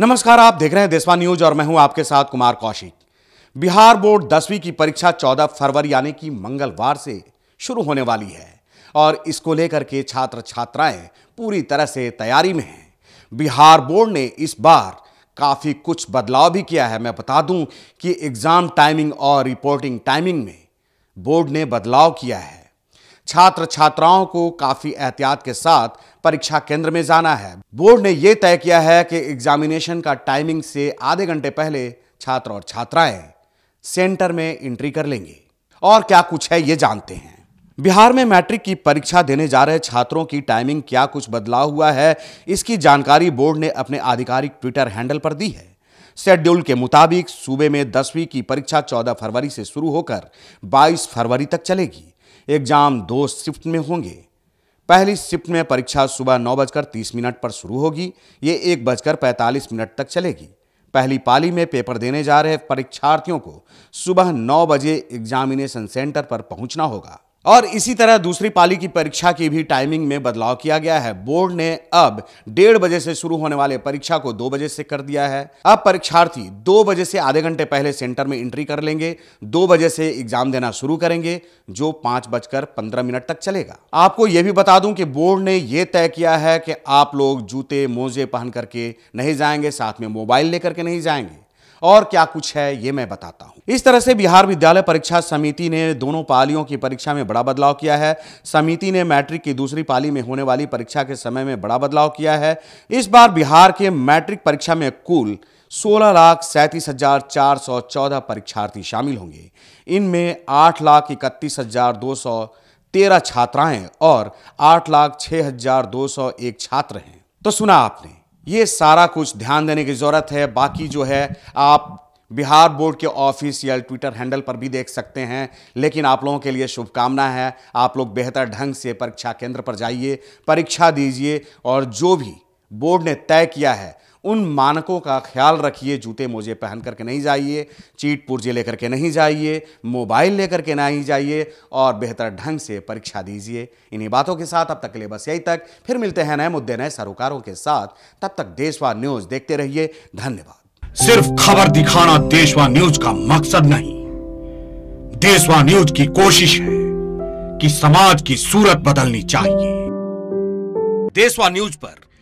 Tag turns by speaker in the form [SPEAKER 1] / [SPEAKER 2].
[SPEAKER 1] नमस्कार आप देख रहे हैं देशवा न्यूज और मैं हूं आपके साथ कुमार कौशिक बिहार बोर्ड दसवीं की परीक्षा 14 फरवरी यानी कि मंगलवार से शुरू होने वाली है और इसको लेकर के छात्र छात्राएं पूरी तरह से तैयारी में हैं बिहार बोर्ड ने इस बार काफ़ी कुछ बदलाव भी किया है मैं बता दूं कि एग्ज़ाम टाइमिंग और रिपोर्टिंग टाइमिंग में बोर्ड ने बदलाव किया है छात्र छात्राओं को काफ़ी एहतियात के साथ परीक्षा केंद्र में जाना है बोर्ड ने यह तय किया है कि एग्जामिनेशन का टाइमिंग से आधे घंटे पहले छात्र और छात्राएं सेंटर में एंट्री कर लेंगे और क्या कुछ है ये जानते हैं बिहार में मैट्रिक की परीक्षा देने जा रहे छात्रों की टाइमिंग क्या कुछ बदलाव हुआ है इसकी जानकारी बोर्ड ने अपने आधिकारिक ट्विटर हैंडल पर दी है शेड्यूल के मुताबिक सूबे में दसवीं की परीक्षा 14 फरवरी से शुरू होकर 22 फरवरी तक चलेगी एग्जाम दो शिफ्ट में होंगे पहली शिफ्ट में परीक्षा सुबह नौ बजकर तीस मिनट पर शुरू होगी ये एक बजकर पैंतालीस मिनट तक चलेगी पहली पाली में पेपर देने जा रहे परीक्षार्थियों को सुबह नौ बजे एग्जामिनेशन सेंटर पर पहुंचना होगा और इसी तरह दूसरी पाली की परीक्षा की भी टाइमिंग में बदलाव किया गया है बोर्ड ने अब डेढ़ बजे से शुरू होने वाले परीक्षा को दो बजे से कर दिया है अब परीक्षार्थी दो बजे से आधे घंटे पहले सेंटर में एंट्री कर लेंगे दो बजे से एग्जाम देना शुरू करेंगे जो पांच बजकर पंद्रह मिनट तक चलेगा आपको यह भी बता दूं कि बोर्ड ने यह तय किया है कि आप लोग जूते मोजे पहन करके नहीं जाएंगे साथ में मोबाइल लेकर के नहीं जाएंगे और क्या कुछ है ये मैं बताता हूँ इस तरह से बिहार विद्यालय परीक्षा समिति ने दोनों पालियों की परीक्षा में बड़ा बदलाव किया है समिति ने मैट्रिक की दूसरी पाली में होने वाली परीक्षा के समय में बड़ा बदलाव किया है इस बार बिहार के मैट्रिक परीक्षा में कुल सोलह लाख सैंतीस हजार चार सौ चौदह परीक्षार्थी शामिल होंगे इनमें आठ लाख इकतीस हजार दो सौ तेरह छात्राएं और आठ लाख छः हजार दो सौ एक छात्र हैं तो सुना आपने ये सारा कुछ ध्यान देने की ज़रूरत है बाकी जो है आप बिहार बोर्ड के ऑफिशियल ट्विटर हैंडल पर भी देख सकते हैं लेकिन आप लोगों के लिए शुभकामना है आप लोग बेहतर ढंग से परीक्षा केंद्र पर जाइए परीक्षा दीजिए और जो भी बोर्ड ने तय किया है उन मानकों का ख्याल रखिए जूते मोजे पहन करके नहीं जाइए चीट पुर्जे लेकर के नहीं जाइए मोबाइल लेकर के नहीं जाइए और बेहतर ढंग से परीक्षा दीजिए इन्हीं बातों के साथ अब तक के लिए बस यही तक फिर मिलते हैं नए मुद्दे नए सरोकारों के साथ तब तक देशवा न्यूज देखते रहिए धन्यवाद सिर्फ खबर दिखाना देशवा न्यूज का मकसद नहीं देशवा न्यूज की कोशिश है कि समाज की सूरत बदलनी चाहिए देशवा न्यूज पर